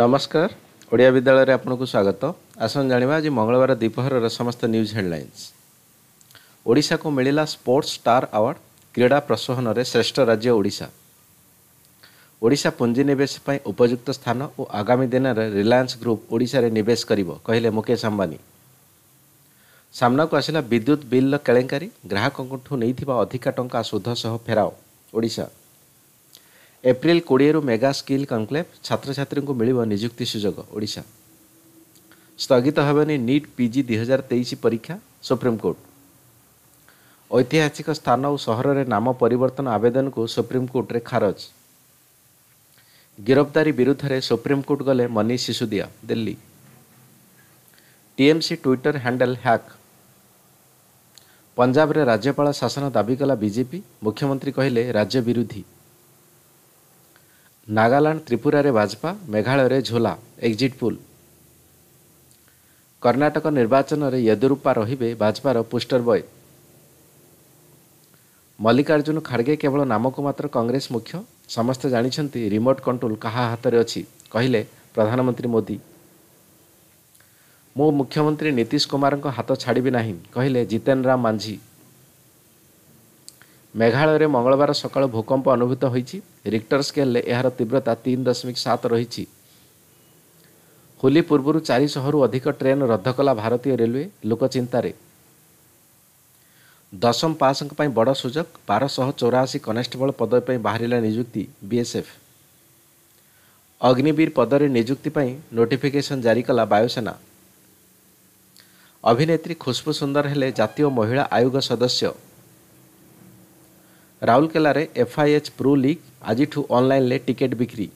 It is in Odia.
ନମସ୍କାର ଓଡ଼ିଆ ବିଦ୍ୟାଳୟରେ ଆପଣଙ୍କୁ ସ୍ୱାଗତ ଆସନ୍ତୁ ଜାଣିବା ଆଜି ମଙ୍ଗଳବାର ଦ୍ୱିପହରର ସମସ୍ତ ନ୍ୟୁଜ୍ ହେଡ଼ଲାଇନ୍ସ ଓଡ଼ିଶାକୁ ମିଳିଲା ସ୍ପୋର୍ଟସ୍ ଷ୍ଟାର୍ ଆୱାର୍ଡ କ୍ରୀଡ଼ା ପ୍ରସୋହନରେ ଶ୍ରେଷ୍ଠ ରାଜ୍ୟ ଓଡ଼ିଶା ଓଡ଼ିଶା ପୁଞ୍ଜିନିବେଶ ପାଇଁ ଉପଯୁକ୍ତ ସ୍ଥାନ ଓ ଆଗାମୀ ଦିନରେ ରିଲାଏନ୍ସ ଗ୍ରୁପ୍ ଓଡ଼ିଶାରେ ନିବେଶ କରିବ କହିଲେ ମୁକେଶ ଅମ୍ବାନୀ ସାମ୍ନାକୁ ଆସିଲା ବିଦ୍ୟୁତ୍ ବିଲ୍ର କେଳେଙ୍କାରୀ ଗ୍ରାହକଙ୍କଠୁ ନେଇଥିବା ଅଧିକା ଟଙ୍କା ସୁଧ ସହ ଫେରାଓ ଓଡ଼ିଶା एप्र किडियो मेगा स्क कन्क्लेभ छ मिल नियुक्ति सुझो ओडा स्थगित हेन निट पिजि दुई हजार तेइस परीक्षा सुप्रिमकोर्ट ऐतिहासिक स्थान सहर परिवर्तन आवेदनको सुप्रिमकोर्टारज गिरफ्तदारी विरुद्धले सुप्रिमकोर्ट गले Manish Sisodia Delhi TMC Twitter hack Punjab पञ्जर राज्यपाल शासन दाबी कला बीजेपी मुख्यमंत्री कहिले राज्य विरोधी ନାଗାଲାଣ୍ଡ ତ୍ରିପୁରାରେ ବାଜପା ମେଘାଳୟରେ ଝୋଲା ଏକ୍ଜିଟ୍ ପୁଲ୍ କର୍ଣ୍ଣାଟକ ନିର୍ବାଚନରେ ୟେଦୁରୁପ୍ପା ରହିବେ ବାଜପାର ପୋଷ୍ଟର ବୟ ମଲ୍ଲିକାର୍ଜୁନ ଖାଡ଼ଗେ କେବଳ ନାମକୁ ମାତ୍ର କଂଗ୍ରେସ ମୁଖ୍ୟ ସମସ୍ତେ ଜାଣିଛନ୍ତି ରିମୋଟ୍ କଣ୍ଟ୍ରୋଲ କାହା ହାତରେ ଅଛି କହିଲେ ପ୍ରଧାନମନ୍ତ୍ରୀ ମୋଦି ମୁଁ ମୁଖ୍ୟମନ୍ତ୍ରୀ ନୀତିଶ କୁମାରଙ୍କ ହାତ ଛାଡ଼ିବି ନାହିଁ କହିଲେ ଜିତେନ୍ ରାମ ମାଝୀ ମେଘାଳୟରେ ମଙ୍ଗଳବାର ସକାଳୁ ଭୂକମ୍ପ ଅନୁଭୂତ ହୋଇଛି ରିକ୍ଟର ସ୍କେଲରେ ଏହାର ତୀବ୍ରତା ତିନି ଦଶମିକ ସାତ ରହିଛି ହୋଲି ପୂର୍ବରୁ ଚାରିଶହରୁ ଅଧିକ ଟ୍ରେନ୍ ରଦ୍ଦ କଲା ଭାରତୀୟ ରେଲୱେ ଲୋକ ଚିନ୍ତାରେ ଦଶମ ପାସ୍ଙ୍କ ପାଇଁ ବଡ଼ ସୁଯୋଗ ବାରଶହ ଚଉରାଅଶୀ କନେଷ୍ଟେବଳ ପଦବୀ ପାଇଁ ବାହାରିଲା ନିଯୁକ୍ତି ବିଏସ୍ଏଫ୍ ଅଗ୍ନିବୀର ପଦରେ ନିଯୁକ୍ତି ପାଇଁ ନୋଟିଫିକେସନ୍ ଜାରି କଲା ବାୟୁସେନା ଅଭିନେତ୍ରୀ ଖୁସ୍ବୁ ସୁନ୍ଦର ହେଲେ ଜାତୀୟ ମହିଳା ଆୟୋଗ ସଦସ୍ୟ ରାଉରକେଲାରେ ଏଫ୍ଆଇଏଚ୍ ପ୍ରୋ ଲିଗ୍ ଆଜିଠୁ ଅନ୍ଲାଇନ୍ରେ ଟିକେଟ୍ ବିକ୍ରି